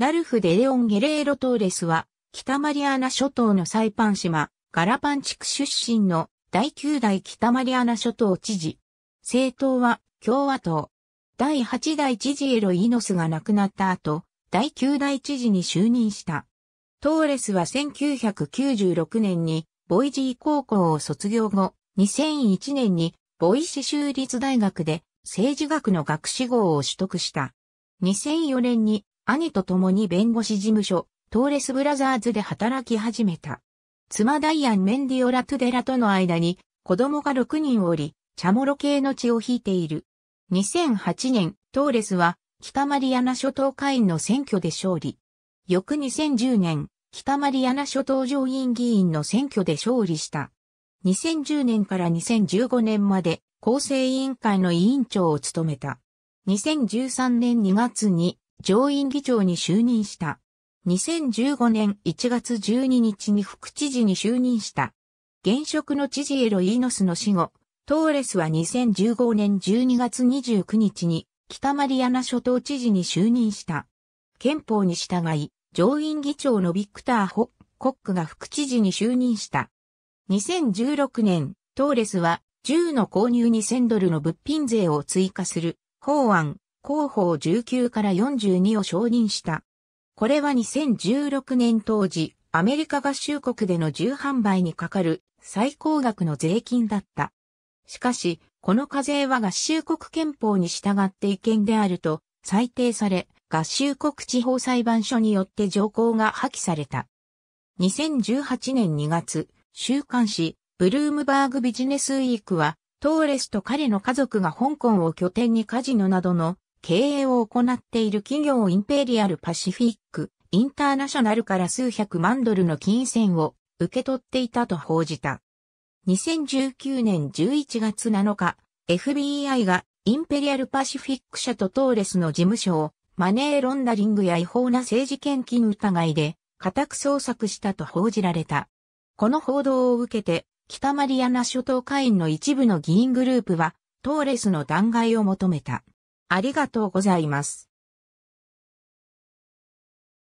ラルフ・デレオン・ゲレーロ・トーレスは、北マリアナ諸島のサイパン島、ガラパン地区出身の第9代北マリアナ諸島知事。政党は共和党。第8代知事エロイノスが亡くなった後、第9代知事に就任した。トーレスは1996年にボイジー高校を卒業後、2001年にボイシ州立大学で政治学の学士号を取得した。2004年に兄と共に弁護士事務所、トーレスブラザーズで働き始めた。妻ダイアン・メンディオラ・トゥデラとの間に子供が6人おり、チャモロ系の血を引いている。2008年、トーレスは北マリアナ諸島会員の選挙で勝利。翌2010年、北マリアナ諸島上院議員の選挙で勝利した。2010年から2015年まで厚生委員会の委員長を務めた。2013年2月に上院議長に就任した。2015年1月12日に副知事に就任した。現職の知事エロイーノスの死後、トーレスは2015年12月29日に北マリアナ諸島知事に就任した。憲法に従い、上院議長のビクター・ホッコックが副知事に就任した。2016年、トーレスは銃の購入に1000ドルの物品税を追加する法案広報19から42を承認した。これは2016年当時、アメリカ合衆国での重販売にかかる最高額の税金だった。しかし、この課税は合衆国憲法に従って違憲であると裁定され、合衆国地方裁判所によって条項が破棄された。2018年2月、週刊誌、ブルームバーグビジネスウィークは、トーレスと彼の家族が香港を拠点にカジノなどの経営を行っている企業インペリアルパシフィック、インターナショナルから数百万ドルの金銭を受け取っていたと報じた。2019年11月7日、FBI がインペリアルパシフィック社とトーレスの事務所をマネーロンダリングや違法な政治献金疑いで家宅捜索したと報じられた。この報道を受けて、北マリアナ諸島会員の一部の議員グループは、トーレスの弾劾を求めた。ありがとうございます。